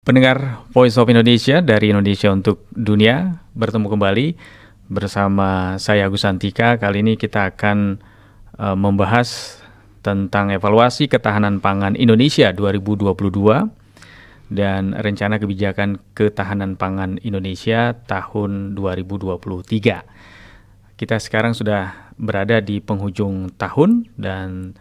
Pendengar Voice of Indonesia dari Indonesia untuk Dunia bertemu kembali bersama saya Agus Antika. Kali ini kita akan uh, membahas tentang evaluasi ketahanan pangan Indonesia 2022 dan rencana kebijakan ketahanan pangan Indonesia tahun 2023. Kita sekarang sudah berada di penghujung tahun dan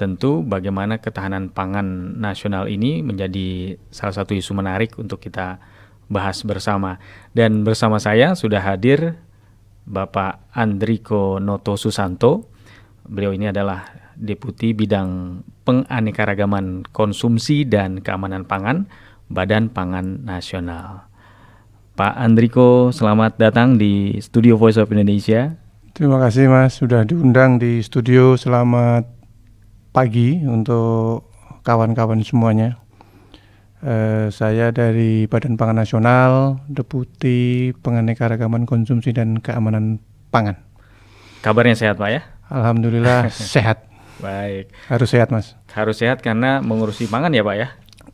Tentu bagaimana ketahanan pangan nasional ini menjadi salah satu isu menarik untuk kita bahas bersama. Dan bersama saya sudah hadir Bapak Andriko Noto Susanto. Beliau ini adalah Deputi Bidang Penganekaragaman Konsumsi dan Keamanan Pangan, Badan Pangan Nasional. Pak Andriko, selamat datang di Studio Voice of Indonesia. Terima kasih Mas sudah diundang di studio. Selamat pagi untuk kawan-kawan semuanya. Uh, saya dari Badan Pangan Nasional, Deputi Penganekaragaman Konsumsi dan Keamanan Pangan. Kabarnya sehat Pak ya? Alhamdulillah sehat. Baik. Harus sehat Mas. Harus sehat karena mengurusi pangan ya Pak ya?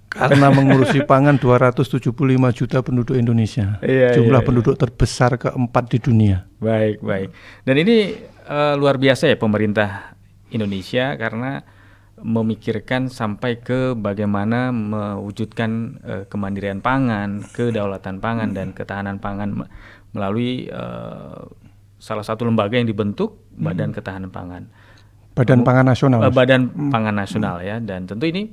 Karena mengurusi pangan 275 juta penduduk Indonesia. Iya, iya, Jumlah iya, penduduk terbesar keempat di dunia. Baik, baik. Dan ini uh, luar biasa ya pemerintah Indonesia karena memikirkan sampai ke bagaimana mewujudkan uh, kemandirian pangan, kedaulatan pangan dan ketahanan pangan melalui uh, salah satu lembaga yang dibentuk Badan hmm. Ketahanan Pangan. Badan Pangan Nasional. Uh, Badan hmm. Pangan Nasional ya dan tentu ini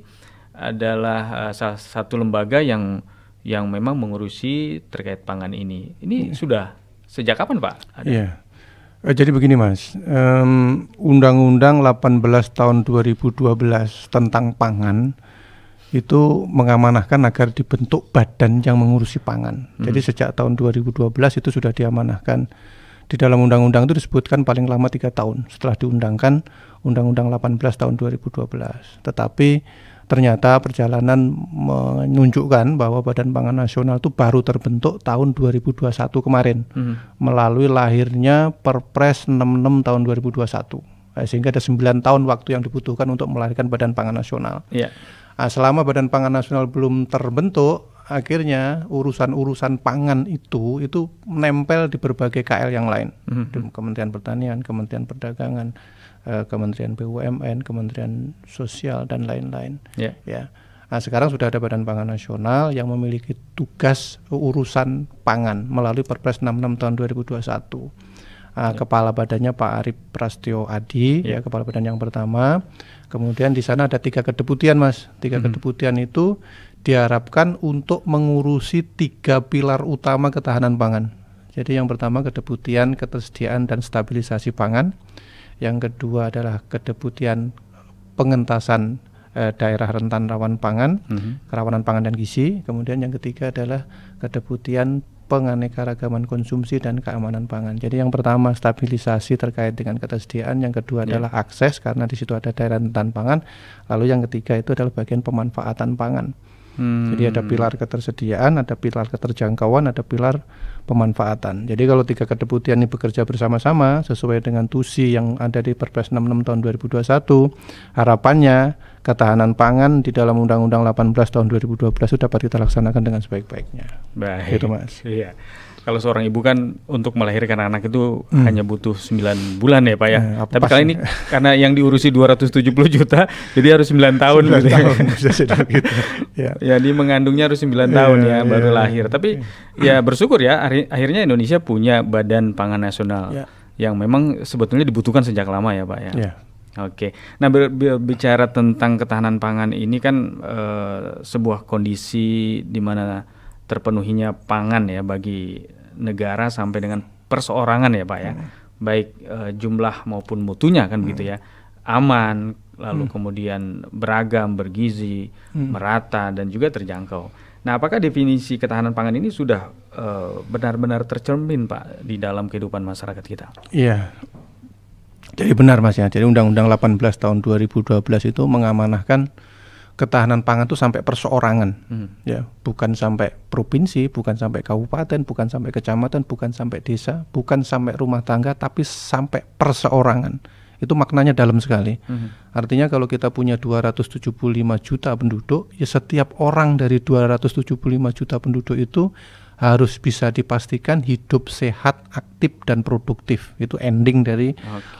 adalah uh, salah satu lembaga yang yang memang mengurusi terkait pangan ini. Ini hmm. sudah sejak kapan, Pak? Iya. Yeah. Eh, jadi begini Mas, um, Undang-Undang 18 tahun 2012 tentang pangan itu mengamanahkan agar dibentuk badan yang mengurusi pangan. Hmm. Jadi sejak tahun 2012 itu sudah diamanahkan. Di dalam undang-undang itu disebutkan paling lama tiga tahun setelah diundangkan Undang-Undang 18 tahun 2012. Tetapi Ternyata perjalanan menunjukkan bahwa Badan Pangan Nasional itu baru terbentuk tahun 2021 kemarin hmm. melalui lahirnya Perpres 66 tahun 2021 eh, sehingga ada 9 tahun waktu yang dibutuhkan untuk melahirkan Badan Pangan Nasional. Yeah. Iya. selama Badan Pangan Nasional belum terbentuk, akhirnya urusan-urusan pangan itu itu menempel di berbagai KL yang lain, mm -hmm. Di Kementerian Pertanian, Kementerian Perdagangan, Eh, Kementerian BUMN, Kementerian Sosial dan lain-lain. Yeah. Ya. Nah, sekarang sudah ada Badan Pangan Nasional yang memiliki tugas urusan pangan melalui Perpres 66 tahun 2021. Uh, yeah. Kepala badannya Pak Arif Prastio Adi, yeah. ya kepala badan yang pertama. Kemudian di sana ada tiga kedeputian, Mas. Tiga mm -hmm. kedeputian itu diharapkan untuk mengurusi tiga pilar utama ketahanan pangan. Jadi yang pertama kedeputian ketersediaan dan stabilisasi pangan, yang kedua adalah kedeputian pengentasan eh, daerah rentan rawan pangan, mm -hmm. kerawanan pangan dan gizi, kemudian yang ketiga adalah kedeputian penganekaragaman konsumsi dan keamanan pangan. Jadi yang pertama stabilisasi terkait dengan ketersediaan, yang kedua yeah. adalah akses karena di situ ada daerah rentan pangan, lalu yang ketiga itu adalah bagian pemanfaatan pangan. Hmm. Jadi ada hmm. pilar ketersediaan, ada pilar keterjangkauan, ada pilar pemanfaatan. Jadi kalau tiga kedeputian ini bekerja bersama-sama sesuai dengan tusi yang ada di Perpres 66 tahun 2021, harapannya ketahanan pangan di dalam Undang-Undang 18 tahun 2012 sudah dapat kita laksanakan dengan sebaik-baiknya. Baik. Gitu, Mas. Iya kalau seorang ibu kan untuk melahirkan anak itu hmm. hanya butuh 9 bulan ya Pak ya. Hmm, Tapi kali ini karena yang diurusi 270 juta jadi harus 9 tahun 9 gitu. Ya. Ya, iya, tahun, ya. gitu. Ya. Jadi mengandungnya harus 9 ya, tahun ya ya baru ya. lahir. Tapi ya. ya bersyukur ya akhirnya Indonesia punya Badan Pangan Nasional ya. yang memang sebetulnya dibutuhkan sejak lama ya Pak ya. ya. Oke, nah berbicara tentang ketahanan pangan ini kan e, sebuah kondisi di mana terpenuhinya pangan ya bagi negara sampai dengan perseorangan ya Pak ya. Hmm. Baik uh, jumlah maupun mutunya kan hmm. gitu ya. Aman, lalu hmm. kemudian beragam, bergizi, hmm. merata dan juga terjangkau. Nah, apakah definisi ketahanan pangan ini sudah e, benar-benar benar -benar tercermin Pak di dalam kehidupan masyarakat kita? Iya. Jadi benar Mas ya. Jadi Undang-Undang 18 tahun 2012 itu mengamanahkan ketahanan pangan itu sampai perseorangan hmm. ya bukan sampai provinsi bukan sampai kabupaten bukan sampai kecamatan bukan sampai desa bukan sampai rumah tangga tapi sampai perseorangan itu maknanya dalam sekali hmm. artinya kalau kita punya 275 juta penduduk ya setiap orang dari 275 juta penduduk itu harus bisa dipastikan hidup sehat, aktif dan produktif. Itu ending dari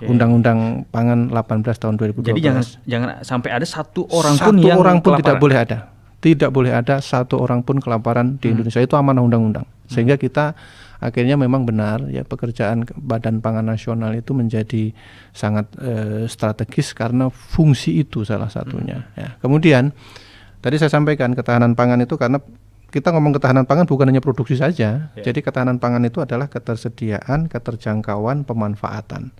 Undang-Undang Pangan 18 tahun 2012. Jadi jangan jangan sampai ada satu orang satu pun yang orang pun kelaparan. tidak boleh ada. Tidak boleh ada satu orang pun kelaparan di hmm. Indonesia. Itu amanah undang-undang. Hmm. Sehingga kita akhirnya memang benar ya pekerjaan Badan Pangan Nasional itu menjadi sangat eh, strategis karena fungsi itu salah satunya. Hmm. Ya. Kemudian tadi saya sampaikan ketahanan pangan itu karena kita ngomong ketahanan pangan bukan hanya produksi saja. Yeah. Jadi ketahanan pangan itu adalah ketersediaan, keterjangkauan, pemanfaatan.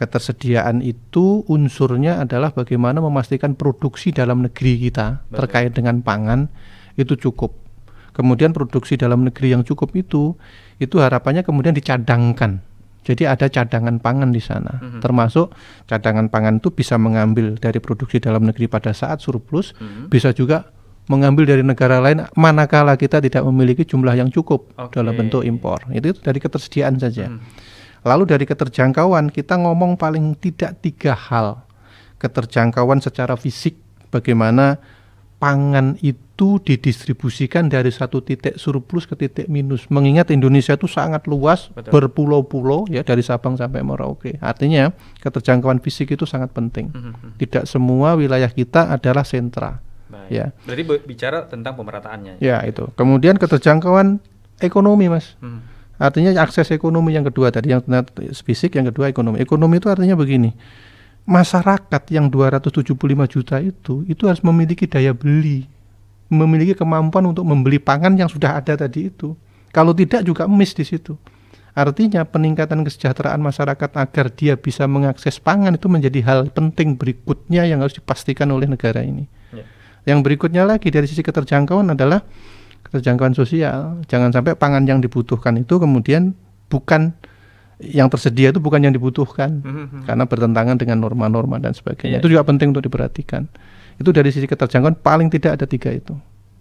Ketersediaan itu unsurnya adalah bagaimana memastikan produksi dalam negeri kita Betul. terkait dengan pangan itu cukup. Kemudian produksi dalam negeri yang cukup itu itu harapannya kemudian dicadangkan. Jadi ada cadangan pangan di sana. Mm -hmm. Termasuk cadangan pangan itu bisa mengambil dari produksi dalam negeri pada saat surplus, mm -hmm. bisa juga mengambil dari negara lain manakala kita tidak memiliki jumlah yang cukup okay. dalam bentuk impor. Itu dari ketersediaan saja. Hmm. Lalu dari keterjangkauan kita ngomong paling tidak tiga hal. Keterjangkauan secara fisik bagaimana pangan itu didistribusikan dari satu titik surplus ke titik minus. Mengingat Indonesia itu sangat luas, berpulau-pulau ya dari Sabang sampai Merauke. Artinya keterjangkauan fisik itu sangat penting. -hmm. hmm, hmm. Tidak semua wilayah kita adalah sentra Baik. Ya. Berarti bicara tentang pemerataannya. Ya, ya itu. Kemudian keterjangkauan ekonomi, Mas. Hmm. Artinya akses ekonomi yang kedua tadi yang fisik yang kedua ekonomi. Ekonomi itu artinya begini. Masyarakat yang 275 juta itu itu harus memiliki daya beli, memiliki kemampuan untuk membeli pangan yang sudah ada tadi itu. Kalau tidak juga miss di situ. Artinya peningkatan kesejahteraan masyarakat agar dia bisa mengakses pangan itu menjadi hal penting berikutnya yang harus dipastikan oleh negara ini. Yang berikutnya lagi dari sisi keterjangkauan adalah keterjangkauan sosial. Jangan sampai pangan yang dibutuhkan itu kemudian bukan yang tersedia itu bukan yang dibutuhkan mm-hmm. karena bertentangan dengan norma-norma dan sebagainya. Yeah. Itu juga penting untuk diperhatikan. Itu dari sisi keterjangkauan paling tidak ada tiga itu.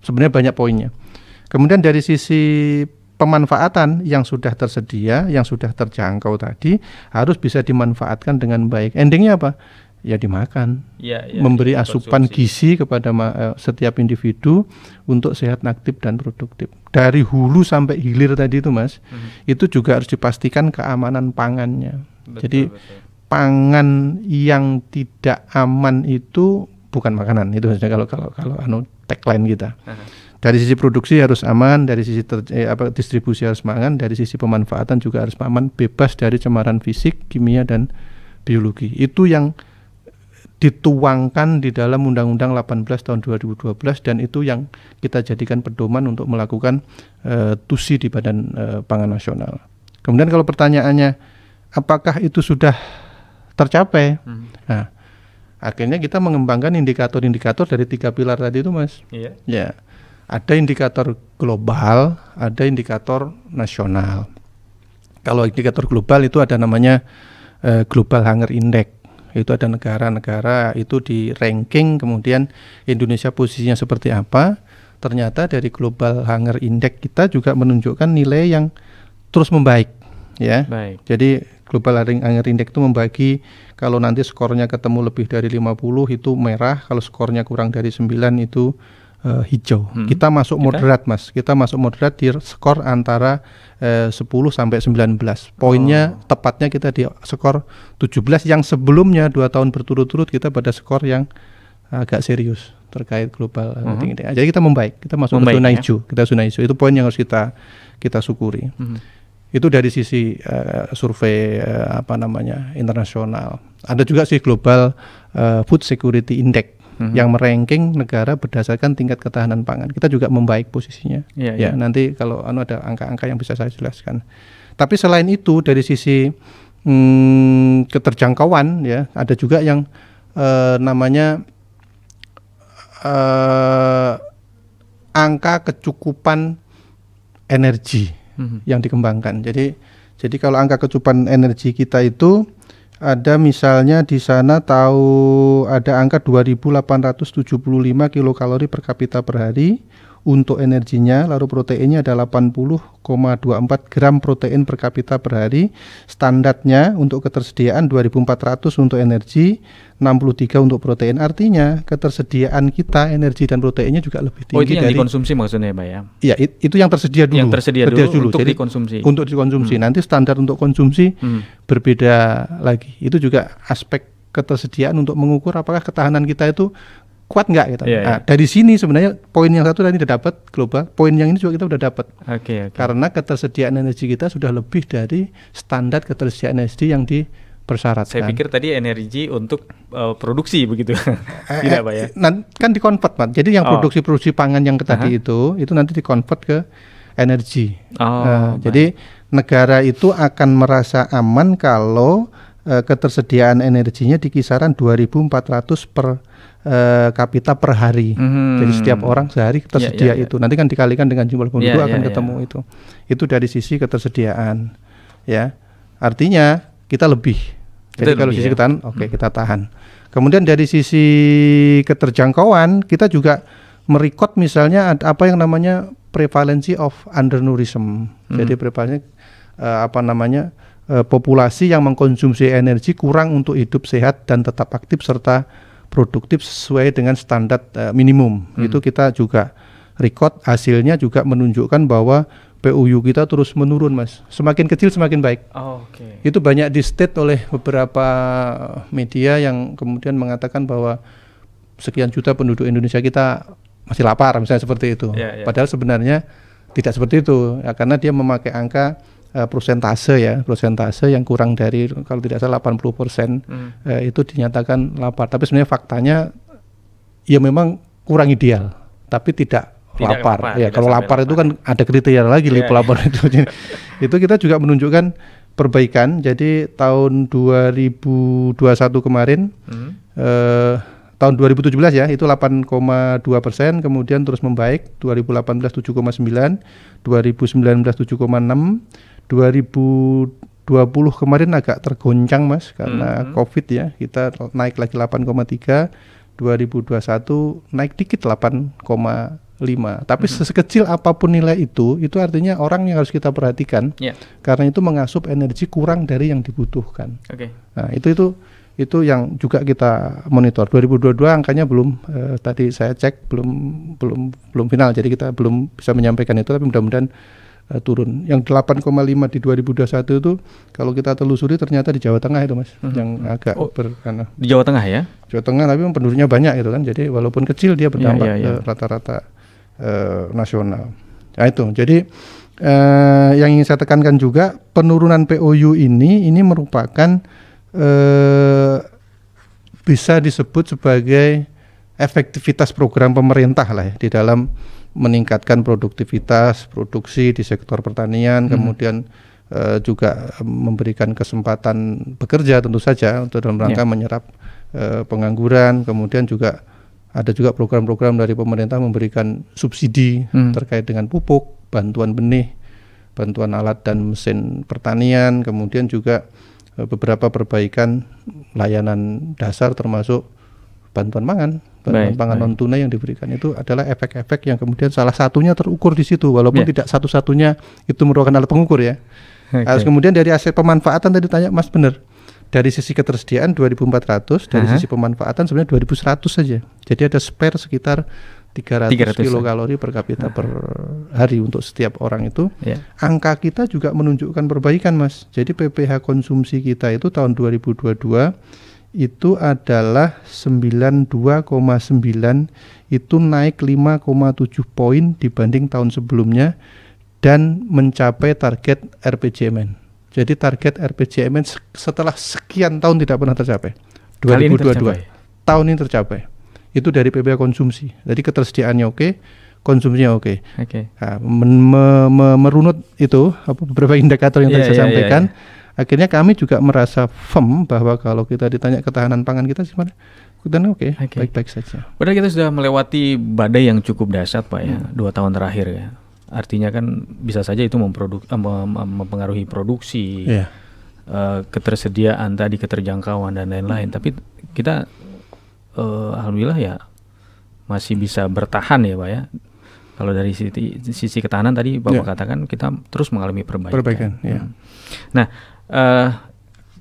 Sebenarnya banyak poinnya. Kemudian dari sisi pemanfaatan yang sudah tersedia, yang sudah terjangkau tadi harus bisa dimanfaatkan dengan baik. Endingnya apa? ya dimakan, ya, ya, memberi ya, asupan gizi kepada eh, setiap individu untuk sehat, aktif dan produktif. Dari hulu sampai hilir tadi itu mas, hmm. itu juga harus dipastikan keamanan pangannya. Betul, Jadi betul. pangan yang tidak aman itu bukan makanan itu maksudnya kalau kalau kalau anu tagline kita. Dari sisi produksi harus aman, dari sisi ter, eh, apa distribusi harus aman, dari sisi pemanfaatan juga harus aman, bebas dari cemaran fisik, kimia dan biologi. Itu yang dituangkan di dalam Undang-Undang 18 tahun 2012 dan itu yang kita jadikan pedoman untuk melakukan uh, tusi di Badan uh, Pangan Nasional. Kemudian kalau pertanyaannya apakah itu sudah tercapai? Hmm. Nah, akhirnya kita mengembangkan indikator-indikator dari tiga pilar tadi itu, Mas. Iya. Ya. Ada indikator global, ada indikator nasional. Kalau indikator global itu ada namanya uh, Global Hunger Index itu ada negara-negara itu di ranking kemudian Indonesia posisinya seperti apa. Ternyata dari Global Hunger Index kita juga menunjukkan nilai yang terus membaik ya. Baik. Jadi Global Hunger Index itu membagi kalau nanti skornya ketemu lebih dari 50 itu merah, kalau skornya kurang dari 9 itu uh, hijau. Hmm. Kita masuk moderat, Mas. Kita masuk moderat di skor antara eh, uh, 10 sampai 19. Poinnya oh. tepatnya kita di skor 17 yang sebelumnya dua tahun berturut-turut kita pada skor yang agak serius terkait global uh -huh. Nah, jadi kita membaik, kita masuk membaik, ke zona ya? kita zona hijau. Itu poin yang harus kita kita syukuri. Uh hmm. -huh. Itu dari sisi uh, survei uh, apa namanya internasional. Ada juga sih global uh, food security index hmm. yang meranking negara berdasarkan tingkat ketahanan pangan. Kita juga membaik posisinya. Yeah, ya, yeah. nanti kalau anu ada angka-angka yang bisa saya jelaskan. Tapi selain itu dari sisi hmm, keterjangkauan ya, ada juga yang eh, namanya eh, angka kecukupan energi hmm. yang dikembangkan. Jadi jadi kalau angka kecukupan energi kita itu ada misalnya di sana tahu ada angka 2875 kilokalori per kapita per hari untuk energinya, lalu proteinnya ada 80,24 gram protein per kapita per hari. Standarnya untuk ketersediaan 2400 untuk energi, 63 untuk protein. Artinya ketersediaan kita energi dan proteinnya juga lebih tinggi. Oh itu yang dari, dikonsumsi maksudnya ya Pak ya? Iya it, itu yang tersedia dulu. Yang tersedia, tersedia dulu, dulu untuk Jadi, dikonsumsi. Untuk dikonsumsi. Hmm. Nanti standar untuk konsumsi hmm. berbeda lagi. Itu juga aspek ketersediaan untuk mengukur apakah ketahanan kita itu kuat nggak gitu. Yeah, yeah. Nah, dari sini sebenarnya poin yang satu tadi sudah dapat global, poin yang ini juga kita sudah dapat. Okay, okay. Karena ketersediaan energi kita sudah lebih dari standar ketersediaan energi yang di persyarat. Saya pikir tadi energi untuk uh, produksi begitu. Eh, eh, Tidak, Pak ya. Kan dikonvert, Pak. Jadi yang oh. produksi-produksi oh. pangan yang tadi uh -huh. itu itu nanti dikonvert ke energi. Oh, uh, jadi negara itu akan merasa aman kalau uh, ketersediaan energinya di kisaran 2400 per Eh, kapita per hari. Hmm. Jadi setiap orang sehari ya, tersedia yeah, yeah, yeah. itu. Nanti kan dikalikan dengan jumlah penduduk yeah, akan ya, ya. ketemu yeah. itu. Itu dari sisi ketersediaan. Ya. Artinya kita lebih. Jadi kita kalau lebih, sisi ya? ketahan, oke okay, hmm. kita tahan. Kemudian dari sisi keterjangkauan kita juga merekod misalnya ada apa yang namanya prevalensi of undernourishment. Hmm. Jadi prevalensi uh, apa namanya? Uh, populasi yang mengkonsumsi energi kurang untuk hidup sehat dan tetap aktif serta produktif sesuai dengan standar uh, minimum. Hmm. Itu kita juga record hasilnya juga menunjukkan bahwa PUU kita terus menurun, Mas. Semakin kecil semakin baik. Oh, okay. Itu banyak di state oleh beberapa media yang kemudian mengatakan bahwa sekian juta penduduk Indonesia kita masih lapar, misalnya seperti itu. Yeah, yeah. Padahal sebenarnya tidak seperti itu, ya, karena dia memakai angka uh, prosentase ya, prosentase yang kurang dari kalau tidak salah 80 persen hmm. Eh, itu dinyatakan lapar. Tapi sebenarnya faktanya ya memang kurang ideal, tapi tidak tidak lapar. apa, Ya, kalau lapar, lapar itu kan ada kriteria lagi yeah. Iya. lapar itu. itu kita juga menunjukkan perbaikan. Jadi tahun 2021 kemarin hmm. eh, tahun 2017 ya itu 8,2 persen, kemudian terus membaik 2018 7,9, 2019 7,6 2020 kemarin agak tergoncang Mas karena mm -hmm. Covid ya. Kita naik lagi 8,3, 2021 naik dikit 8,5. Tapi mm -hmm. sekecil apapun nilai itu, itu artinya orang yang harus kita perhatikan. Yeah. Karena itu mengasup energi kurang dari yang dibutuhkan. Oke. Okay. Nah, itu itu itu yang juga kita monitor 2022 angkanya belum eh, tadi saya cek belum belum belum final jadi kita belum bisa menyampaikan itu tapi mudah-mudahan uh, turun. Yang 8,5 di 2021 itu kalau kita telusuri ternyata di Jawa Tengah itu Mas hmm. yang agak oh, ber, karena, di Jawa Tengah ya. Jawa Tengah tapi penduduknya banyak itu kan. Jadi walaupun kecil dia iya, berdampak yeah, iya, iya. rata-rata uh, nasional. Nah itu. Jadi uh, yang ingin saya tekankan juga penurunan POU ini ini merupakan uh, bisa disebut sebagai efektivitas program pemerintah lah ya di dalam meningkatkan produktivitas produksi di sektor pertanian, hmm. kemudian uh, juga memberikan kesempatan bekerja tentu saja untuk dalam rangka yeah. menyerap uh, pengangguran, kemudian juga ada juga program-program dari pemerintah memberikan subsidi hmm. terkait dengan pupuk, bantuan benih, bantuan alat dan mesin pertanian, kemudian juga eh, beberapa perbaikan layanan dasar termasuk bantuan pangan Pangan non tunai yang diberikan itu adalah efek-efek yang kemudian salah satunya terukur di situ, walaupun yeah. tidak satu-satunya itu merupakan alat pengukur ya. Okay. Harus kemudian dari aset pemanfaatan tadi tanya Mas benar dari sisi ketersediaan 2400 dari uh-huh. sisi pemanfaatan sebenarnya 2100 saja jadi ada spare sekitar 300, 300 kalori per kapita uh-huh. per hari untuk setiap orang itu yeah. angka kita juga menunjukkan perbaikan mas jadi PPH konsumsi kita itu tahun 2022 itu adalah 92,9 itu naik 5,7 poin dibanding tahun sebelumnya dan mencapai target RPJMN. Jadi target RPJMN setelah sekian tahun tidak pernah tercapai. 2022. Kali ini tercapai. Tahun ini tercapai. Itu dari PPH konsumsi. Jadi ketersediaannya oke, konsumsinya oke. Oke. Okay. Nah, me me merunut itu beberapa indikator yang yeah, tadi iya, saya yeah, iya, sampaikan. Yeah, yeah akhirnya kami juga merasa firm bahwa kalau kita ditanya ketahanan pangan kita sebenarnya kita oke okay, okay. baik-baik saja. Padahal kita sudah melewati badai yang cukup dahsyat pak ya hmm. dua tahun terakhir ya. Artinya kan bisa saja itu memproduk, eh, mempengaruhi produksi, yeah. Iya. uh, ketersediaan tadi keterjangkauan dan lain-lain. Hmm. Tapi kita uh, alhamdulillah ya masih bisa bertahan ya pak ya kalau dari sisi, sisi ketahanan tadi Bapak yeah. katakan kita terus mengalami perbaikan. Perbaikan, hmm. ya. Hmm. Nah, uh,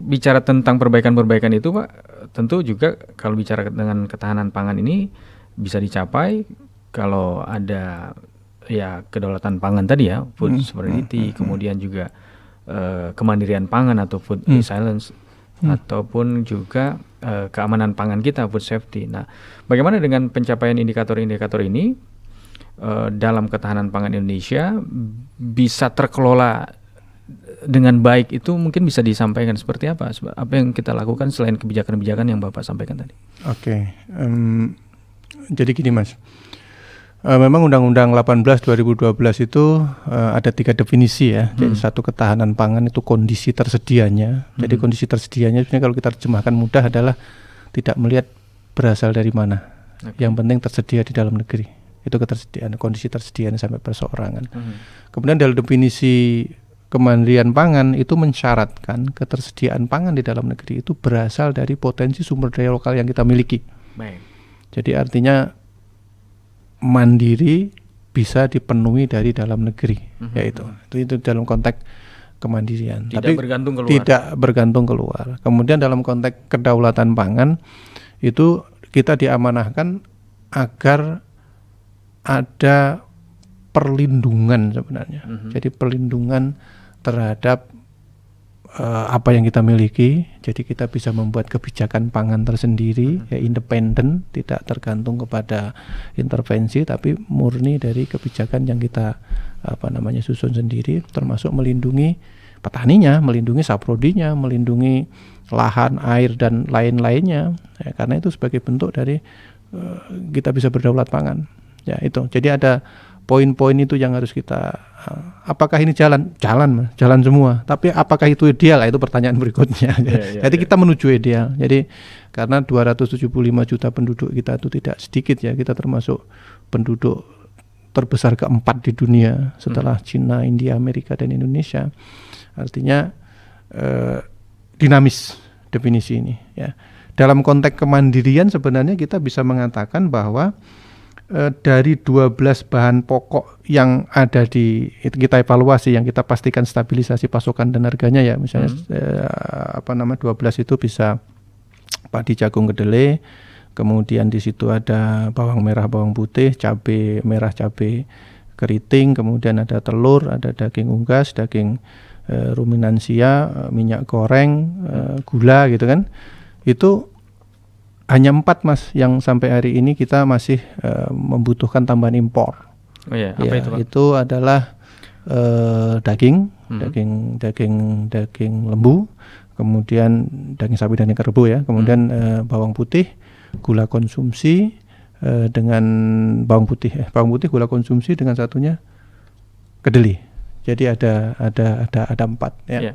bicara tentang perbaikan-perbaikan itu Pak, tentu juga kalau bicara dengan ketahanan pangan ini bisa dicapai kalau ada ya kedaulatan pangan tadi ya, food hmm. sovereignty, hmm. hmm, hmm. kemudian juga uh, kemandirian pangan atau food hmm. resilience hmm. ataupun juga uh, keamanan pangan kita food safety. Nah, bagaimana dengan pencapaian indikator-indikator ini? Eh, dalam ketahanan pangan Indonesia bisa terkelola dengan baik itu mungkin bisa disampaikan seperti apa apa yang kita lakukan selain kebijakan-kebijakan yang bapak sampaikan tadi. Oke, okay. um, jadi gini mas, eh, memang Undang-Undang 18 2012 itu uh, ada tiga definisi ya. Hmm. Jadi satu ketahanan pangan itu kondisi tersedianya. Hmm. Jadi kondisi tersedianya sebenarnya kalau kita terjemahkan mudah adalah tidak melihat berasal dari mana. Okay. Yang penting tersedia di dalam negeri itu ketersediaan kondisi tersediaan sampai perseorangan. Hmm. Kemudian dalam definisi kemandirian pangan itu mensyaratkan ketersediaan pangan di dalam negeri itu berasal dari potensi sumber daya lokal yang kita miliki. Baik. Jadi artinya mandiri bisa dipenuhi dari dalam negeri, hmm. yaitu itu, itu dalam konteks kemandirian. Tidak Tapi bergantung keluar. Tidak bergantung keluar. Kemudian dalam konteks kedaulatan pangan itu kita diamanahkan agar ada perlindungan sebenarnya. Mm -hmm. Jadi perlindungan terhadap uh, apa yang kita miliki. Jadi kita bisa membuat kebijakan pangan tersendiri, mm -hmm. ya independen, tidak tergantung kepada intervensi, tapi murni dari kebijakan yang kita apa namanya susun sendiri, termasuk melindungi petaninya, melindungi saprodinya, melindungi lahan, air dan lain-lainnya. Ya, karena itu sebagai bentuk dari uh, kita bisa berdaulat pangan. Ya itu. Jadi ada poin-poin itu yang harus kita eh, apakah ini jalan jalan jalan semua tapi apakah itu ideal nah, itu pertanyaan berikutnya yeah, yeah, jadi yeah. kita menuju ideal jadi karena 275 juta penduduk kita itu tidak sedikit ya kita termasuk penduduk terbesar keempat di dunia setelah hmm. Cina India Amerika dan Indonesia artinya eh, dinamis definisi ini ya dalam konteks kemandirian sebenarnya kita bisa mengatakan bahwa Eh, dari 12 bahan pokok yang ada di kita evaluasi yang kita pastikan stabilisasi pasokan dan harganya ya misalnya hmm. eh, apa nama 12 itu bisa padi jagung kedelai kemudian di situ ada bawang merah bawang putih cabai merah cabai keriting kemudian ada telur ada daging unggas daging eh, ruminansia eh, minyak goreng eh, gula gitu kan itu hanya empat mas yang sampai hari ini kita masih uh, membutuhkan tambahan impor. Oh iya, apa ya, itu Pak? Itu adalah uh, daging, hmm. daging, daging, daging lembu, kemudian daging sapi dan daging kerbau ya, kemudian hmm. uh, bawang putih, gula konsumsi uh, dengan bawang putih, eh, bawang putih gula konsumsi dengan satunya kedelai. Jadi ada ada ada ada empat ya, yeah.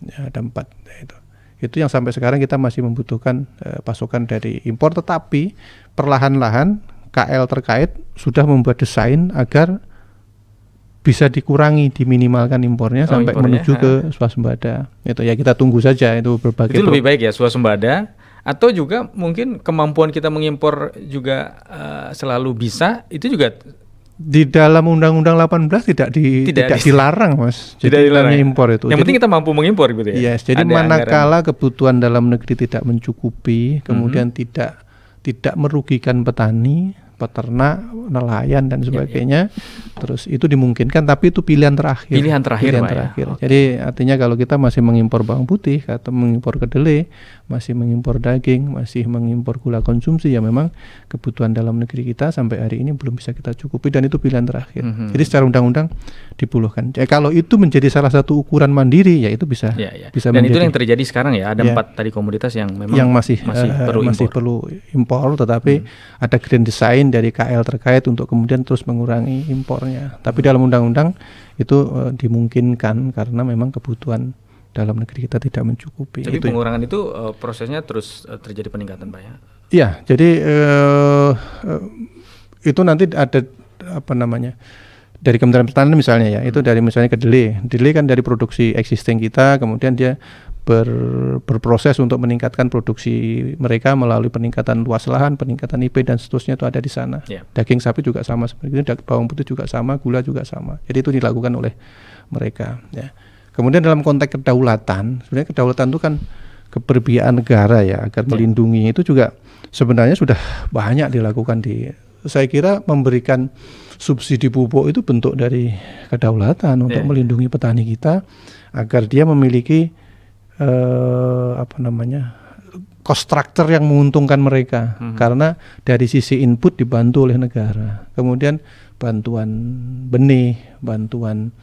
ya ada empat ya, itu itu yang sampai sekarang kita masih membutuhkan uh, pasokan dari impor tetapi perlahan-lahan KL terkait sudah membuat desain agar bisa dikurangi diminimalkan impornya oh, sampai impornya. menuju ke swasembada itu ya kita tunggu saja itu berbagai itu lebih baik ya swasembada atau juga mungkin kemampuan kita mengimpor juga uh, selalu bisa itu juga di dalam Undang-Undang 18 tidak di tidak, tidak dilarang mas, jadi tidak jadi dilarang. Ya? impor itu. Yang jadi, penting kita mampu mengimpor gitu ya. Yes, jadi manakala kebutuhan dalam negeri tidak mencukupi, kemudian mm -hmm. tidak tidak merugikan petani, peternak, nelayan dan iya, iya. sebagainya, ya, ya. terus itu dimungkinkan, tapi itu pilihan terakhir. Pilihan terakhir, pilihan ya. terakhir. Ya. Jadi artinya kalau kita masih mengimpor bawang putih atau mengimpor kedelai, masih mengimpor daging, masih mengimpor gula konsumsi ya memang kebutuhan dalam negeri kita sampai hari ini belum bisa kita cukupi dan itu pilihan terakhir. Mm -hmm. Jadi secara undang-undang dipuluhkan. Ya, kalau itu menjadi salah satu ukuran mandiri ya itu bisa ya, ya. bisa dan menjadi, itu yang terjadi sekarang ya ada iya. empat tadi komoditas yang memang yang masih masih uh, perlu masih impor. perlu impor tetapi hmm. ada green design dari KL terkait untuk kemudian terus mengurangi impornya. Tapi dalam undang-undang itu uh, dimungkinkan karena memang kebutuhan dalam negeri kita tidak mencukupi. Jadi itu. Ya. pengurangan itu uh, prosesnya terus uh, terjadi peningkatan pak ya? Iya, jadi uh, uh, itu nanti ada apa namanya dari Kementerian Pertanian misalnya ya, hmm. itu dari misalnya kedelai, kedelai kan dari produksi existing kita, kemudian dia ber, berproses untuk meningkatkan produksi mereka melalui peningkatan luas lahan, peningkatan IP dan seterusnya itu ada di sana. Yeah. Daging sapi juga sama seperti itu, bawang putih juga sama, gula juga sama. Jadi itu dilakukan oleh mereka. Ya. Kemudian dalam konteks kedaulatan, sebenarnya kedaulatan itu kan keberbiaan negara ya agar ya. melindungi itu juga sebenarnya sudah banyak dilakukan di saya kira memberikan subsidi pupuk itu bentuk dari kedaulatan untuk yeah. melindungi petani kita agar dia memiliki eh, apa namanya cost yang menguntungkan mereka hmm. karena dari sisi input dibantu oleh negara kemudian bantuan benih bantuan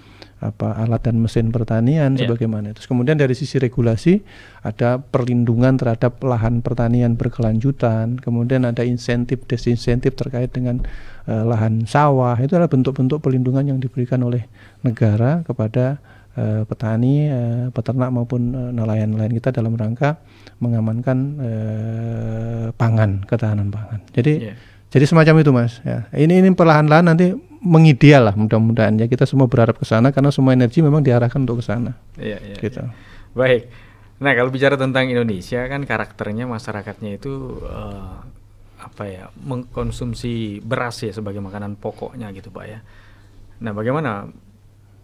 apa alat dan mesin pertanian yeah. sebagaimana. Terus kemudian dari sisi regulasi ada perlindungan terhadap lahan pertanian berkelanjutan, kemudian ada insentif desinsentif terkait dengan uh, lahan sawah. Itu adalah bentuk-bentuk perlindungan yang diberikan oleh negara kepada uh, petani, uh, peternak maupun nelayan-nelayan kita dalam rangka mengamankan pangan, ketahanan pangan. Jadi yeah. jadi semacam itu, Mas, ya. Ini ini perlahan-lahan nanti mengideal lah mudah-mudahan ya kita semua berharap ke sana karena semua energi memang diarahkan untuk ke sana. Iya, iya. Gitu. Iya. Baik. Nah, kalau bicara tentang Indonesia kan karakternya masyarakatnya itu uh, apa ya, mengkonsumsi beras ya sebagai makanan pokoknya gitu, Pak ya. Nah, bagaimana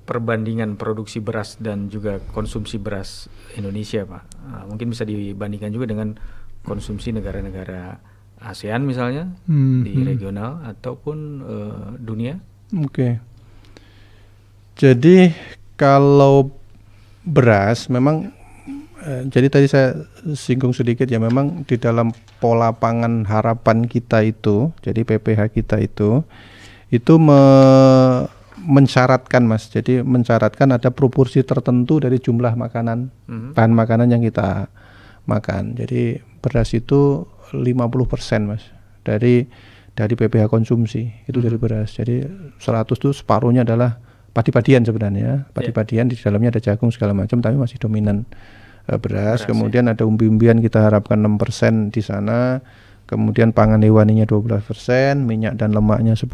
perbandingan produksi beras dan juga konsumsi beras Indonesia, Pak? Uh, mungkin bisa dibandingkan juga dengan konsumsi negara-negara ASEAN misalnya hmm. di hmm. regional ataupun uh, dunia. Oke. Okay. Jadi kalau beras memang eh, jadi tadi saya singgung sedikit ya memang di dalam pola pangan harapan kita itu, jadi PPH kita itu itu me mensyaratkan mas, jadi mensyaratkan ada proporsi tertentu dari jumlah makanan mm -hmm. bahan makanan yang kita makan. Jadi beras itu 50% Mas dari dari PPH konsumsi itu hmm. dari beras. Jadi 100 itu separuhnya adalah padi-padian sebenarnya. Ya. Ya. Padi-padian di dalamnya ada jagung segala macam tapi masih dominan uh, beras. beras. Kemudian ya. ada umbi-umbian kita harapkan 6% di sana kemudian pangan hewaninya 12%, minyak dan lemaknya 10%,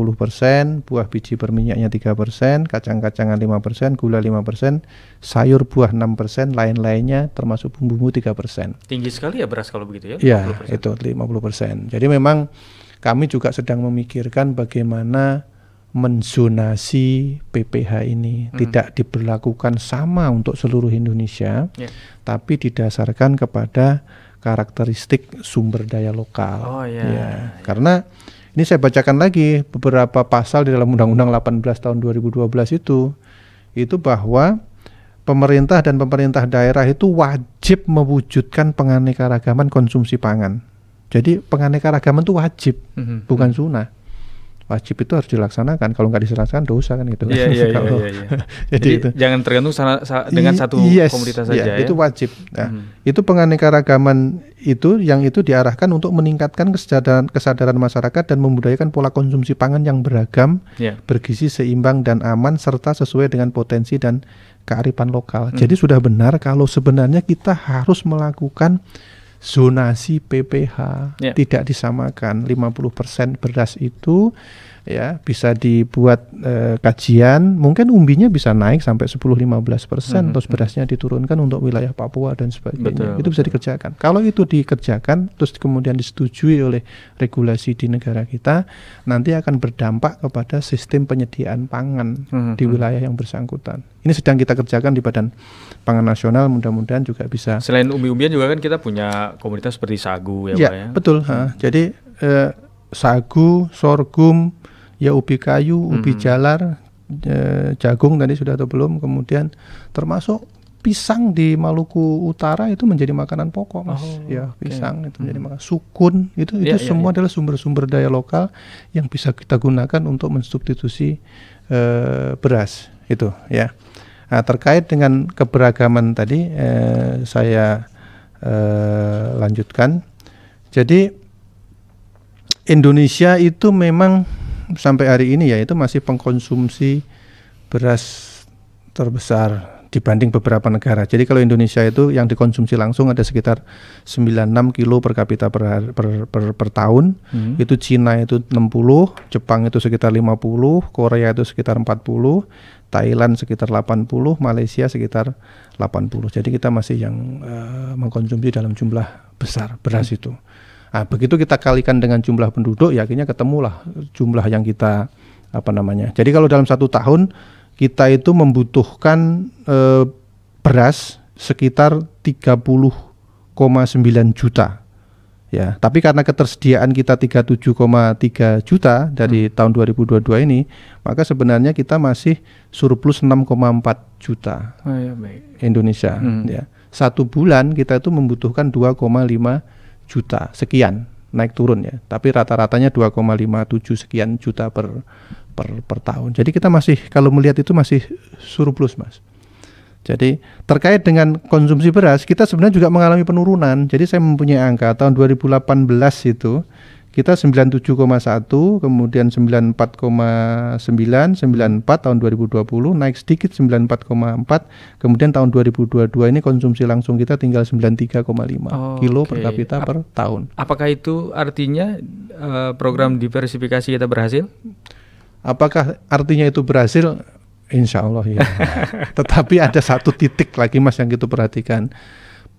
buah biji berminyaknya 3%, kacang-kacangan 5%, gula 5%, sayur buah 6%, lain-lainnya termasuk bumbu-bumbu 3%. Tinggi sekali ya beras kalau begitu ya? Iya, itu 50%. Jadi memang kami juga sedang memikirkan bagaimana menzonasi PPH ini hmm. tidak diberlakukan sama untuk seluruh Indonesia, yeah. tapi didasarkan kepada karakteristik sumber daya lokal. Oh iya. Ya, iya. karena ini saya bacakan lagi beberapa pasal di dalam Undang-Undang 18 tahun 2012 itu itu bahwa pemerintah dan pemerintah daerah itu wajib mewujudkan penganekaragaman konsumsi pangan. Jadi penganekaragaman itu wajib, mm -hmm. bukan sunnah wajib itu harus dilaksanakan kalau nggak dilaksanakan dosa kan gitu yeah, yeah, yeah, yeah, jadi, jadi itu. jangan tergantung sana, sa, dengan satu yes, komunitas ya, saja yeah, ya itu wajib nah, hmm. itu penganekaragaman itu yang itu diarahkan untuk meningkatkan kesadaran kesadaran masyarakat dan membudayakan pola konsumsi pangan yang beragam yeah. bergizi seimbang dan aman serta sesuai dengan potensi dan kearifan lokal hmm. jadi sudah benar kalau sebenarnya kita harus melakukan zonasi PPH yeah. tidak disamakan 50% beras itu ya bisa dibuat e, kajian mungkin umbinya bisa naik sampai 10 15% persen mm -hmm. terus hmm. berasnya diturunkan untuk wilayah Papua dan sebagainya betul, itu betul. bisa dikerjakan kalau itu dikerjakan terus kemudian disetujui oleh regulasi di negara kita nanti akan berdampak kepada sistem penyediaan pangan mm -hmm. di hmm. wilayah yang bersangkutan ini sedang kita kerjakan di Badan pangan nasional mudah-mudahan juga bisa. Selain umbi-umbian juga kan kita punya komunitas seperti sagu ya, ya Pak iya, ya. betul. Hmm. Ha. Jadi eh, sagu, sorghum, ya ubi kayu, ubi hmm. jalar, eh, jagung tadi sudah atau belum, kemudian termasuk pisang di Maluku Utara itu menjadi makanan pokok mas oh, ya pisang okay. itu menjadi hmm. makanan sukun itu yeah, itu yeah, ya, semua yeah. adalah sumber-sumber daya lokal yang bisa kita gunakan untuk mensubstitusi uh, beras itu ya Nah, terkait dengan keberagaman tadi eh, saya eh, lanjutkan. Jadi Indonesia itu memang sampai hari ini ya itu masih pengkonsumsi beras terbesar dibanding beberapa negara. Jadi kalau Indonesia itu yang dikonsumsi langsung ada sekitar 96 kilo per kapita per per, per, per tahun. Hmm. Itu Cina itu 60, Jepang itu sekitar 50, Korea itu sekitar 40, Thailand sekitar 80, Malaysia sekitar 80. Jadi kita masih yang uh, mengkonsumsi dalam jumlah besar beras hmm. itu. Nah, begitu kita kalikan dengan jumlah penduduk ya akhirnya ketemulah jumlah yang kita apa namanya. Jadi kalau dalam satu tahun kita itu membutuhkan e, beras sekitar 30,9 juta. Ya, tapi karena ketersediaan kita 37,3 juta dari hmm. tahun 2022 ini, maka sebenarnya kita masih surplus 6,4 juta. Oh, ya, baik. Indonesia, hmm. ya. Satu bulan kita itu membutuhkan 2,5 juta sekian naik turun ya, tapi rata-ratanya 2,57 sekian juta per, per per tahun. Jadi kita masih kalau melihat itu masih surplus, Mas. Jadi terkait dengan konsumsi beras, kita sebenarnya juga mengalami penurunan. Jadi saya mempunyai angka tahun 2018 itu kita 97,1 kemudian 94,9 94 tahun 2020 naik sedikit 94,4 kemudian tahun 2022 ini konsumsi langsung kita tinggal 93,5 oh, kilo okay. per kapita Ap per tahun apakah itu artinya uh, program diversifikasi kita berhasil apakah artinya itu berhasil Insya Allah ya. Tetapi ada satu titik lagi mas yang kita perhatikan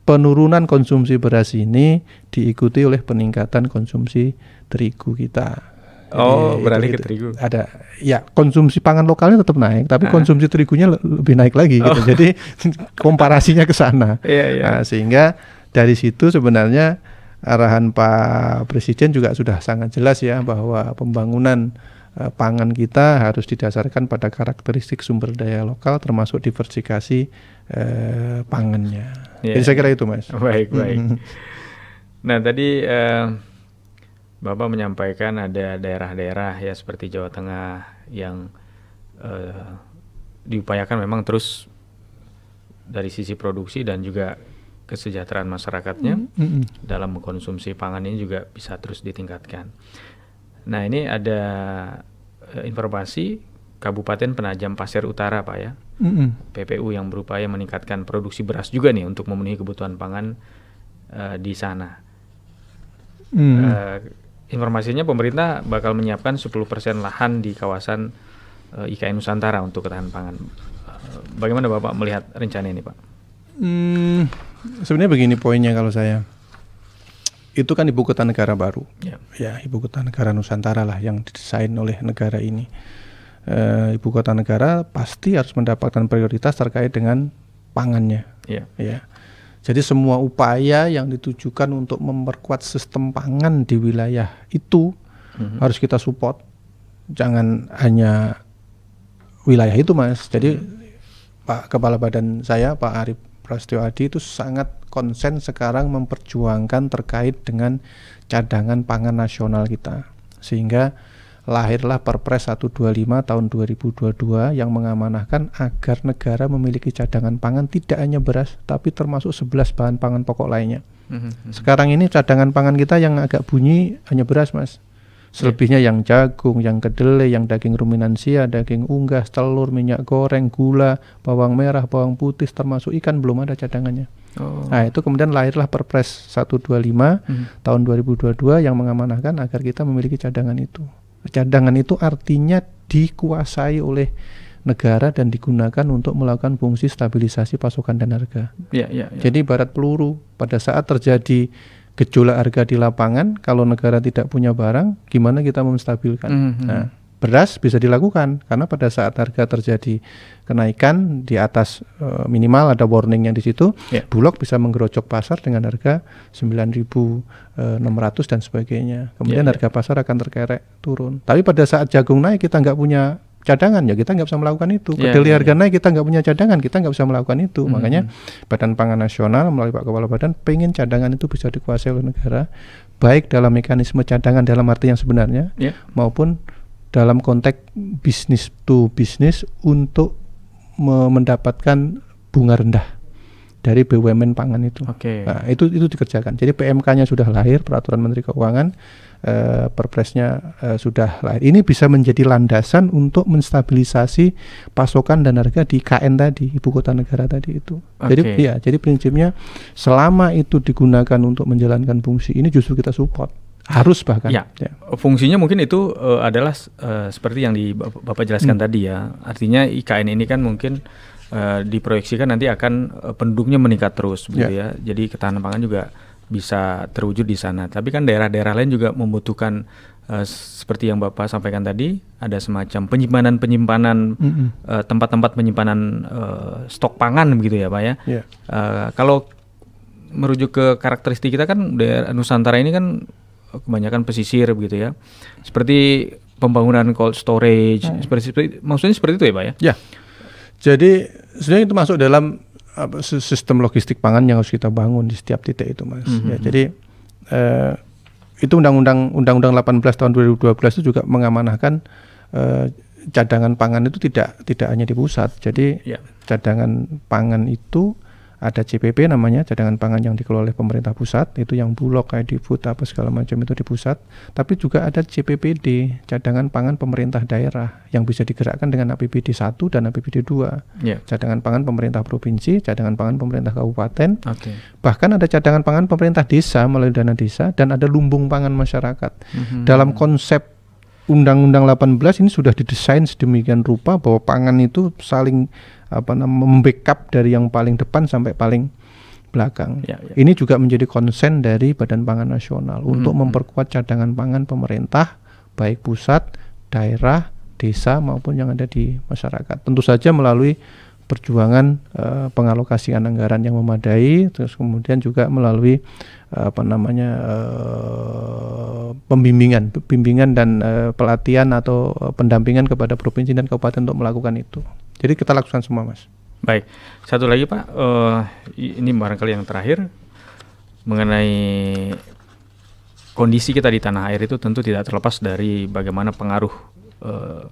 penurunan konsumsi beras ini diikuti oleh peningkatan konsumsi terigu kita. Oh, beralih ke terigu. Ada ya, konsumsi pangan lokalnya tetap naik, tapi ah. konsumsi terigunya lebih naik lagi gitu. oh. Jadi komparasinya ke sana. yeah, yeah. nah, sehingga dari situ sebenarnya arahan Pak Presiden juga sudah sangat jelas ya bahwa pembangunan eh, pangan kita harus didasarkan pada karakteristik sumber daya lokal termasuk diversifikasi Eh, pangannya. Yeah. Jadi saya kira itu mas. Baik baik. Mm-hmm. nah tadi eh, bapak menyampaikan ada daerah-daerah ya seperti Jawa Tengah yang eh, diupayakan memang terus dari sisi produksi dan juga kesejahteraan masyarakatnya mm -hmm. dalam mengkonsumsi pangan ini juga bisa terus ditingkatkan. Nah ini ada eh, informasi Kabupaten Penajam Pasir Utara Pak ya mm -hmm. PPU yang berupaya meningkatkan produksi beras juga nih untuk memenuhi kebutuhan pangan uh, di sana. Mm. Uh, informasinya pemerintah bakal menyiapkan 10% lahan di kawasan uh, eh, IKN Nusantara untuk ketahanan pangan. bagaimana Bapak melihat rencana ini, Pak? Hmm, sebenarnya begini poinnya kalau saya. Itu kan ibu kota negara baru. Yeah. Ya, ibu kota negara Nusantara lah yang didesain oleh negara ini uh, ibu kota negara pasti harus mendapatkan prioritas terkait dengan pangannya. Yeah. Ya. Iya. Jadi semua upaya yang ditujukan untuk memperkuat sistem pangan di wilayah itu mm-hmm. harus kita support. Jangan hanya wilayah itu, Mas. Jadi mm-hmm. Pak Kepala Badan saya Pak Arif Prasetyo Adi itu sangat konsen sekarang memperjuangkan terkait dengan cadangan pangan nasional kita. Sehingga lahirlah Perpres 125 tahun 2022 yang mengamanahkan agar negara memiliki cadangan pangan tidak hanya beras tapi termasuk 11 bahan pangan pokok lainnya. Mm-hmm. Sekarang ini cadangan pangan kita yang agak bunyi hanya beras, Mas. Iya. Selebihnya yang jagung, yang kedelai, yang daging ruminansia, daging unggas, telur, minyak goreng, gula, bawang merah, bawang putih termasuk ikan belum ada cadangannya. Oh. Nah, itu kemudian lahirlah Perpres 125 hmm. tahun 2022 yang mengamanahkan agar kita memiliki cadangan itu. Cadangan itu artinya dikuasai oleh negara dan digunakan untuk melakukan fungsi stabilisasi pasokan dan harga. Ya, ya, ya. Jadi barat peluru pada saat terjadi gejolak harga di lapangan, kalau negara tidak punya barang, gimana kita memstabilkan? Mm -hmm. Nah, beras bisa dilakukan karena pada saat harga terjadi kenaikan di atas e, minimal ada warning yang di situ, yeah. Bulog bisa menggerocok pasar dengan harga 9.600 eh, dan sebagainya. Kemudian yeah, ya. harga pasar akan terkerek turun. Tapi pada saat jagung naik kita nggak punya cadangan ya kita nggak bisa melakukan itu yeah, kedelai yeah, harga ya. naik kita nggak punya cadangan kita nggak bisa melakukan itu -hmm. makanya hmm, hmm. Badan Pangan Nasional melalui Pak Kepala Badan pengen cadangan itu bisa dikuasai oleh negara baik dalam mekanisme cadangan dalam arti yang sebenarnya yeah. maupun dalam konteks bisnis to bisnis untuk mendapatkan bunga rendah dari BUMN pangan itu. Oke. Okay. Nah, itu itu dikerjakan. Jadi PMK-nya sudah lahir, peraturan Menteri Keuangan, eh, Perpresnya eh, sudah lahir. Ini bisa menjadi landasan untuk menstabilisasi pasokan dan harga di KN tadi, ibu kota negara tadi itu. Okay. Jadi ya, jadi prinsipnya selama itu digunakan untuk menjalankan fungsi ini justru kita support harus bahkan ya, ya. fungsinya mungkin itu uh, adalah uh, seperti yang di bapak jelaskan hmm. tadi ya artinya IKN ini kan mungkin uh, diproyeksikan nanti akan uh, penduduknya meningkat terus begitu ya. ya jadi ketahanan pangan juga bisa terwujud di sana tapi kan daerah-daerah lain juga membutuhkan uh, seperti yang bapak sampaikan tadi ada semacam penyimpanan penyimpanan mm-hmm. uh, tempat-tempat penyimpanan uh, stok pangan begitu ya pak ya yeah. Ya. uh, kalau merujuk ke karakteristik kita kan daerah Nusantara ini kan kebanyakan pesisir begitu ya. Seperti pembangunan cold storage, hmm. seperti, seperti maksudnya seperti itu ya, Pak ya? Ya. Jadi sebenarnya itu masuk dalam apa, sistem logistik pangan yang harus kita bangun di setiap titik itu, Mas. -hmm. Ya, hmm, hmm. jadi eh, itu undang-undang undang-undang 18 tahun 2012 itu juga mengamanahkan eh, cadangan pangan itu tidak tidak hanya di pusat. Jadi yeah. cadangan pangan itu ada CPP namanya cadangan pangan yang dikelola oleh pemerintah pusat itu yang bulog kayak di food apa segala macam itu di pusat tapi juga ada CPPD cadangan pangan pemerintah daerah yang bisa digerakkan dengan APBD 1 dan APBD 2 yeah. cadangan pangan pemerintah provinsi cadangan pangan pemerintah kabupaten okay. bahkan ada cadangan pangan pemerintah desa melalui dana desa dan ada lumbung pangan masyarakat mm -hmm. dalam konsep Undang-Undang 18 ini sudah didesain sedemikian rupa bahwa pangan itu saling apa namanya membackup dari yang paling depan sampai paling belakang. Ya, ya. Ini juga menjadi konsen dari Badan Pangan Nasional hmm. untuk hmm. memperkuat cadangan pangan pemerintah baik pusat, daerah, desa maupun yang ada di masyarakat. Tentu saja melalui perjuangan uh, pengalokasian anggaran yang memadai terus kemudian juga melalui uh, apa namanya uh, pembimbingan bimbingan dan uh, pelatihan atau pendampingan kepada provinsi dan kabupaten untuk melakukan itu. Jadi kita lakukan semua, Mas. Baik. Satu lagi, Pak, uh, ini barangkali yang terakhir mengenai kondisi kita di tanah air itu tentu tidak terlepas dari bagaimana pengaruh uh,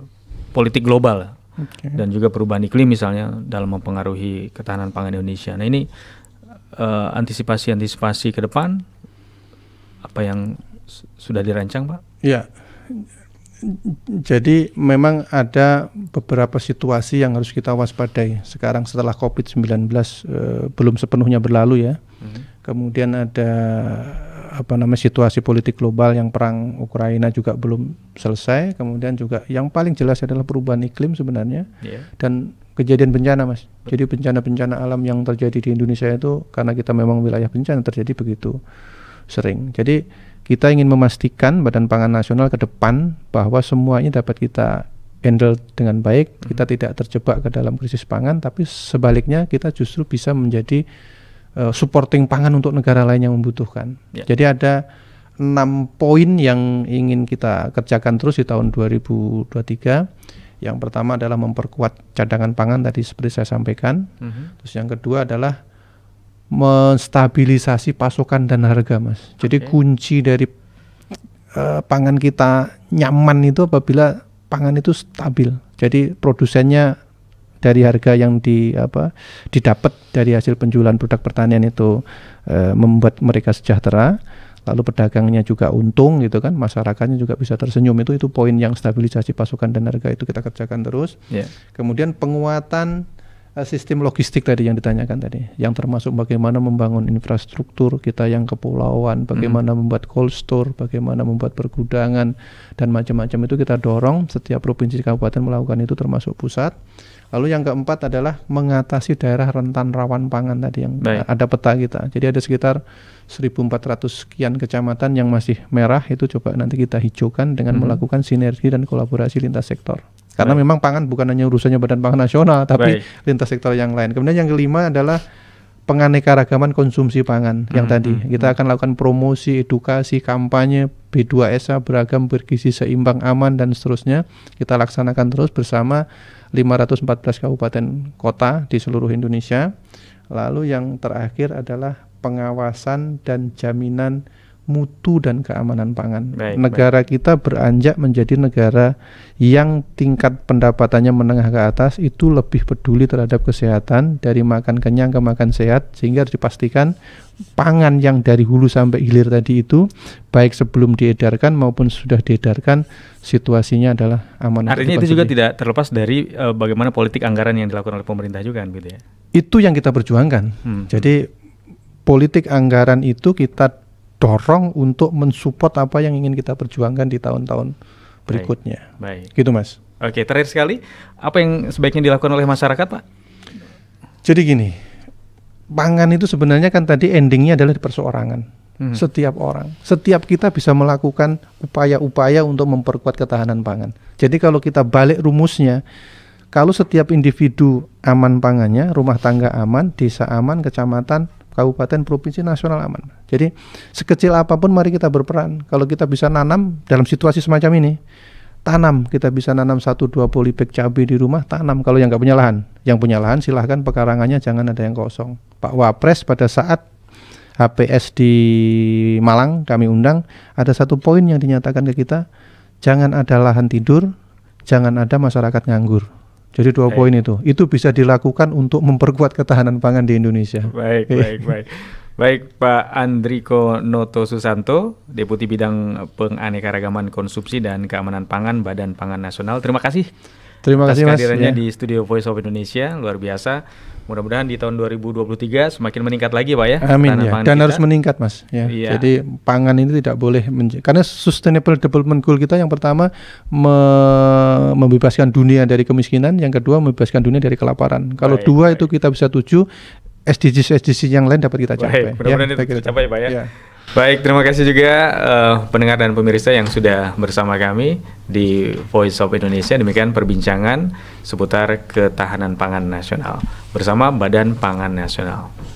politik global okay. dan juga perubahan iklim misalnya dalam mempengaruhi ketahanan pangan Indonesia. Nah, ini eh, antisipasi-antisipasi uh, ke depan apa yang sudah dirancang, Pak? Iya jadi memang ada beberapa situasi yang harus kita waspadai sekarang setelah COVID-19 eh, belum sepenuhnya berlalu ya. Hmm. Kemudian ada apa namanya situasi politik global yang perang Ukraina juga belum selesai. Kemudian juga yang paling jelas adalah perubahan iklim sebenarnya yeah. dan kejadian bencana mas. Jadi bencana-bencana alam yang terjadi di Indonesia itu karena kita memang wilayah bencana terjadi begitu sering. Jadi kita ingin memastikan Badan Pangan Nasional ke depan bahwa semuanya dapat kita handle dengan baik, hmm. kita tidak terjebak ke dalam krisis pangan, tapi sebaliknya kita justru bisa menjadi uh, supporting pangan untuk negara lain yang membutuhkan. Yeah. Jadi ada enam poin yang ingin kita kerjakan terus di tahun 2023. Yang pertama adalah memperkuat cadangan pangan tadi seperti saya sampaikan. -hmm. Terus yang kedua adalah menstabilisasi pasokan dan harga, Mas. Jadi okay. kunci dari uh, pangan kita nyaman itu apabila pangan itu stabil. Jadi produsennya dari harga yang di apa didapat dari hasil penjualan produk pertanian itu e, membuat mereka sejahtera lalu pedagangnya juga untung gitu kan masyarakatnya juga bisa tersenyum itu itu poin yang stabilisasi pasokan dan harga itu kita kerjakan terus yeah. kemudian penguatan Eh, sistem logistik tadi yang ditanyakan tadi, yang termasuk bagaimana membangun infrastruktur kita yang kepulauan, bagaimana hmm. membuat cold store, bagaimana membuat pergudangan dan macam-macam itu kita dorong setiap provinsi kabupaten melakukan itu termasuk pusat. Lalu yang keempat adalah mengatasi daerah rentan rawan pangan tadi yang Baik. ada peta kita. Jadi ada sekitar 1.400 sekian kecamatan yang masih merah itu coba nanti kita hijaukan dengan hmm. melakukan sinergi dan kolaborasi lintas sektor. Karena Baik. memang pangan bukan hanya urusannya Badan Pangan Nasional tapi Baik. lintas sektor yang lain. Kemudian yang kelima adalah penganekaragaman konsumsi pangan yang hmm, tadi hmm tadi. Kita hmm. akan lakukan promosi, edukasi, kampanye B2SA beragam bergizi seimbang aman dan seterusnya. Kita laksanakan terus bersama 514 kabupaten kota di seluruh Indonesia. Lalu yang terakhir adalah pengawasan dan jaminan mutu dan keamanan pangan. Baik, negara baik. kita beranjak menjadi negara yang tingkat pendapatannya menengah ke atas itu lebih peduli terhadap kesehatan dari makan kenyang ke makan sehat sehingga dipastikan pangan yang dari hulu sampai hilir tadi itu baik sebelum diedarkan maupun sudah diedarkan situasinya adalah aman. Artinya itu juga tidak terlepas dari e, bagaimana politik anggaran yang dilakukan oleh pemerintah juga kan gitu ya. Itu yang kita perjuangkan. Hmm. Jadi politik anggaran itu kita dorong untuk mensupport apa yang ingin kita perjuangkan di tahun-tahun berikutnya. Baik. Baik. Gitu Mas. Oke, terakhir sekali, apa yang sebaiknya dilakukan oleh masyarakat, Pak? Jadi gini, pangan itu sebenarnya kan tadi endingnya adalah di perseorangan. Hmm. Setiap orang, setiap kita bisa melakukan upaya-upaya untuk memperkuat ketahanan pangan. Jadi kalau kita balik rumusnya, kalau setiap individu aman pangannya, rumah tangga aman, desa aman, kecamatan kabupaten, provinsi, nasional aman. Jadi sekecil apapun mari kita berperan. Kalau kita bisa nanam dalam situasi semacam ini, tanam kita bisa nanam satu dua polybag cabai di rumah tanam kalau yang nggak punya lahan yang punya lahan silahkan pekarangannya jangan ada yang kosong Pak Wapres pada saat HPS di Malang kami undang ada satu poin yang dinyatakan ke kita jangan ada lahan tidur jangan ada masyarakat nganggur jadi dua baik. poin itu. Itu bisa dilakukan untuk memperkuat ketahanan pangan di Indonesia. Baik, baik, baik. Baik Pak Andriko Noto Susanto, Deputi Bidang Penganekaragaman Konsumsi dan Keamanan Pangan Badan Pangan Nasional. Terima kasih. Terima kasih Mas. ya. di Studio Voice of Indonesia luar biasa. Mudah-mudahan di tahun 2023 semakin meningkat lagi Pak ya. Amin ya. Dan kita. harus meningkat Mas ya. Iya. Jadi pangan ini tidak boleh karena sustainable development goal kita yang pertama me membebaskan dunia dari kemiskinan, yang kedua membebaskan dunia dari kelaparan. Kalau dua baik. itu kita bisa tuju SDGs SDGs yang lain dapat kita capai. Baik, ya, mudah-mudahan ya, itu kita capai Pak ya. ya. Baik, terima kasih juga uh, pendengar dan pemirsa yang sudah bersama kami di Voice of Indonesia. Demikian perbincangan seputar ketahanan pangan nasional bersama Badan Pangan Nasional.